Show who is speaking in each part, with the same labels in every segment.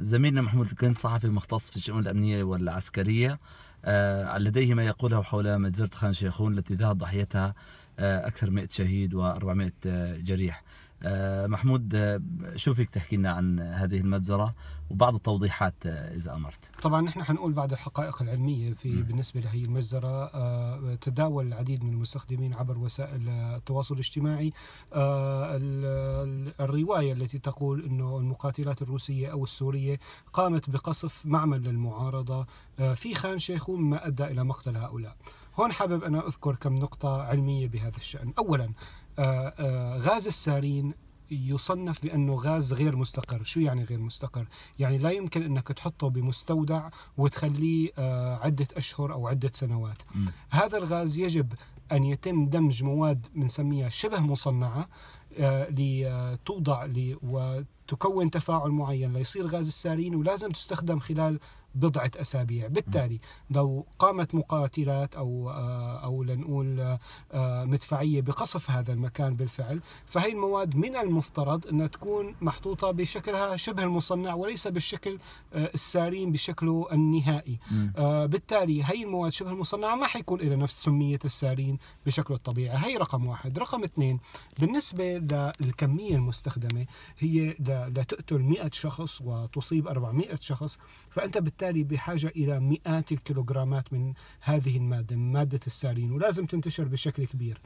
Speaker 1: زميلنا محمود الكنت صحفي مختص في الشؤون الأمنية والعسكرية آه، لديه ما يقوله حول مجزرة خان شيخون التي ذهب ضحيتها آه، أكثر 100 شهيد و400 آه، جريح آه، محمود آه، شو فيك تحكي لنا عن هذه المجزرة وبعض التوضيحات آه، إذا أمرت طبعا نحن حنقول بعض الحقائق العلمية في بالنسبة
Speaker 2: لهي المجزرة تداول العديد من المستخدمين عبر وسائل التواصل الاجتماعي الرواية التي تقول أنه المقاتلات الروسية أو السورية قامت بقصف معمل للمعارضة في خان شيخون ما أدى إلى مقتل هؤلاء هون حابب أنا أذكر كم نقطة علمية بهذا الشأن أولا آه، آه، غاز السارين يصنف بانه غاز غير مستقر، شو يعني غير مستقر؟ يعني لا يمكن انك تحطه بمستودع وتخليه آه، عده اشهر او عده سنوات. م. هذا الغاز يجب ان يتم دمج مواد بنسميها شبه مصنعه آه، لتوضع لي وتكون تفاعل معين ليصير غاز السارين ولازم تستخدم خلال بضعة أسابيع بالتالي لو قامت مقاتلات أو آه، أو لنقول آه، مدفعية بقصف هذا المكان بالفعل فهي المواد من المفترض أنها تكون محطوطة بشكلها شبه المصنع وليس بالشكل السارين بشكله النهائي بالتالي هي المواد شبه المصنعة ما حيكون لها نفس سمية السارين بشكله الطبيعي هي رقم واحد رقم اثنين بالنسبة للكمية المستخدمة هي لتقتل 100 شخص وتصيب 400 شخص فأنت بالتالي بحاجة إلى مئات الكيلوغرامات من هذه المادة من مادة السارين ولازم تنتشر بشكل كبير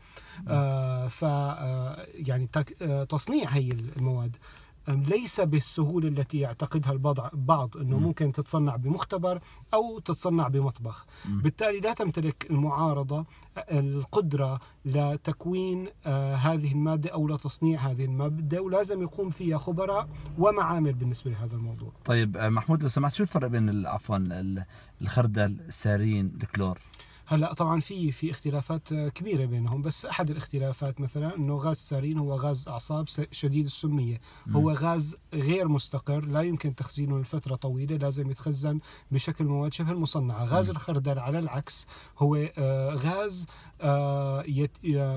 Speaker 2: آه ف آه، يعني آه، تصنيع هي المواد ليس بالسهولة التي يعتقدها البعض أنه ممكن تتصنع بمختبر أو تتصنع بمطبخ بالتالي لا تمتلك المعارضة القدرة لتكوين آه، هذه المادة أو لتصنيع هذه المادة ولازم يقوم فيها خبراء ومعامل بالنسبة لهذا الموضوع
Speaker 1: طيب آه، محمود لو سمحت شو الفرق بين عفوا الخردل السارين الكلور هلا طبعا في في اختلافات آه، كبيره بينهم بس احد الاختلافات مثلا انه غاز
Speaker 2: السارين هو غاز اعصاب شديد السميه هو غاز غير مستقر لا يمكن تخزينه لفتره طويله لازم يتخزن بشكل مواد شبه المصنعه غاز الخردل على العكس هو آه، غاز آه،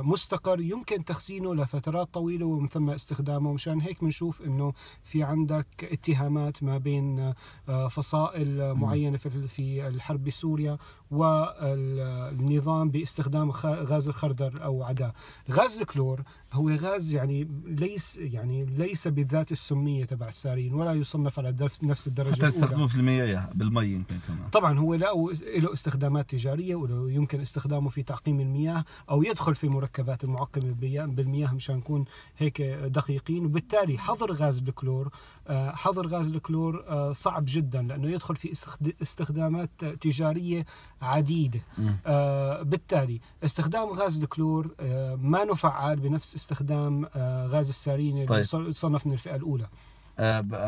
Speaker 2: مستقر يمكن تخزينه لفترات طويله ومن ثم استخدامه مشان هيك بنشوف انه في عندك اتهامات ما بين آه، فصائل معينه في الحرب بسوريا والنظام باستخدام غاز الخردر او عدا غاز الكلور هو غاز يعني ليس يعني ليس بذات السميه تبع السارين ولا يصنف على نفس الدرجه حتى يستخدموه في
Speaker 1: المياه بالمي يمكن كمان
Speaker 2: طبعا هو له استخدامات تجاريه وله يمكن استخدامه في تعقيم المياه او يدخل في مركبات المعقمه بالمياه مشان نكون هيك دقيقين وبالتالي حظر غاز الكلور آه، حظر غاز الكلور آه، صعب جدا لانه يدخل في استخدامات تجاريه عديده آه، بالتالي استخدام غاز الكلور ما نفعل بنفس استخدام غاز السارين اللي طيب.
Speaker 1: يصنف من الفئه الاولى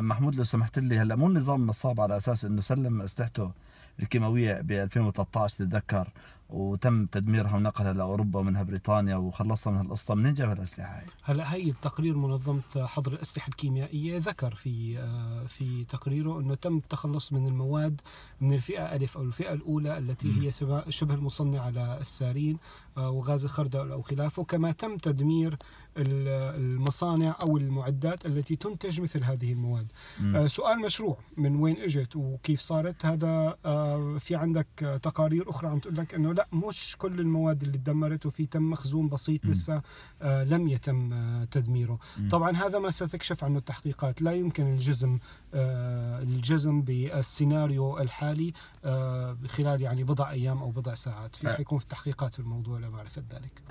Speaker 1: محمود لو سمحت لي هلا مو النظام نصاب على اساس انه سلم اسلحته الكيماويه ب 2013 تتذكر وتم تدميرها ونقلها لاوروبا ومنها بريطانيا وخلصنا من هالقصة منين جاب الاسلحه هاي؟
Speaker 2: هلا هي بتقرير منظمه حظر الاسلحه الكيميائيه ذكر في آه، في تقريره انه تم التخلص من المواد من الفئه الف او الفئه الاولى التي هي شبه المصنعه للسارين آه، وغاز الخردل او خلافه كما تم تدمير المصانع او المعدات التي تنتج مثل هذه المواد مم. آه، سؤال مشروع من وين اجت وكيف صارت هذا في عندك تقارير اخرى عم تقول لك انه لا مش كل المواد اللي تدمرت وفي تم مخزون بسيط لسه آه لم يتم آه تدميره مم. طبعا هذا ما ستكشف عنه التحقيقات لا يمكن الجزم آه الجزم بالسيناريو الحالي آه خلال يعني بضع ايام او بضع ساعات في أه. حيكون في تحقيقات في الموضوع لمعرفه ذلك